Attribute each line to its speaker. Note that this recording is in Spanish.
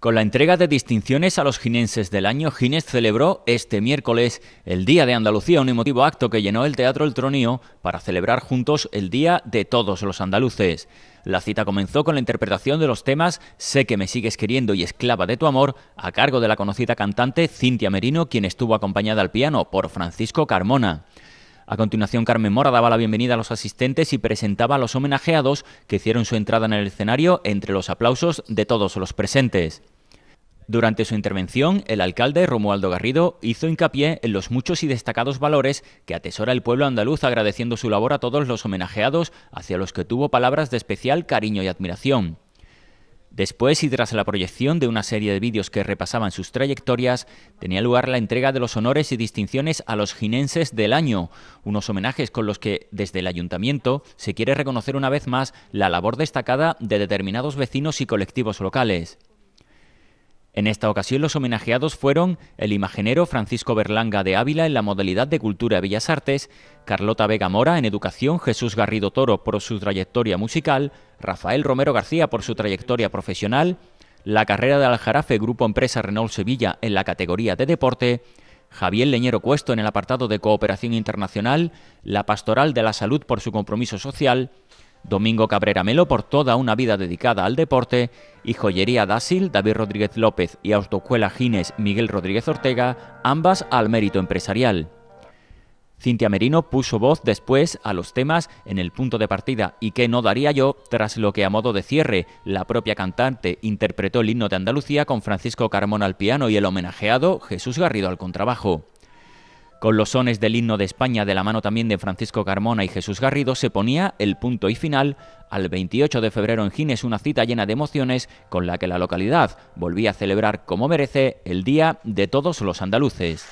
Speaker 1: Con la entrega de distinciones a los ginenses del año, Gines celebró este miércoles el Día de Andalucía, un emotivo acto que llenó el Teatro El Tronío para celebrar juntos el Día de todos los andaluces. La cita comenzó con la interpretación de los temas Sé que me sigues queriendo y Esclava de tu amor, a cargo de la conocida cantante Cintia Merino, quien estuvo acompañada al piano por Francisco Carmona. A continuación, Carmen Mora daba la bienvenida a los asistentes y presentaba a los homenajeados que hicieron su entrada en el escenario entre los aplausos de todos los presentes. Durante su intervención, el alcalde Romualdo Garrido hizo hincapié en los muchos y destacados valores que atesora el pueblo andaluz agradeciendo su labor a todos los homenajeados, hacia los que tuvo palabras de especial cariño y admiración. Después y tras la proyección de una serie de vídeos que repasaban sus trayectorias, tenía lugar la entrega de los honores y distinciones a los jinenses del año, unos homenajes con los que desde el ayuntamiento se quiere reconocer una vez más la labor destacada de determinados vecinos y colectivos locales. En esta ocasión los homenajeados fueron el imaginero Francisco Berlanga de Ávila en la modalidad de Cultura y Bellas Artes, Carlota Vega Mora en Educación, Jesús Garrido Toro por su trayectoria musical, Rafael Romero García por su trayectoria profesional, la carrera de Aljarafe Grupo Empresa Renault Sevilla en la categoría de deporte, Javier Leñero Cuesto en el apartado de Cooperación Internacional, la Pastoral de la Salud por su compromiso social, Domingo Cabrera Melo por toda una vida dedicada al deporte y Joyería Dásil, David Rodríguez López y Autocuela Gines, Miguel Rodríguez Ortega, ambas al mérito empresarial. Cintia Merino puso voz después a los temas en el punto de partida y que no daría yo, tras lo que a modo de cierre la propia cantante interpretó el himno de Andalucía con Francisco Carmona al piano y el homenajeado Jesús Garrido al contrabajo. Con los sones del himno de España de la mano también de Francisco Carmona y Jesús Garrido se ponía el punto y final al 28 de febrero en Gines una cita llena de emociones con la que la localidad volvía a celebrar como merece el Día de Todos los Andaluces.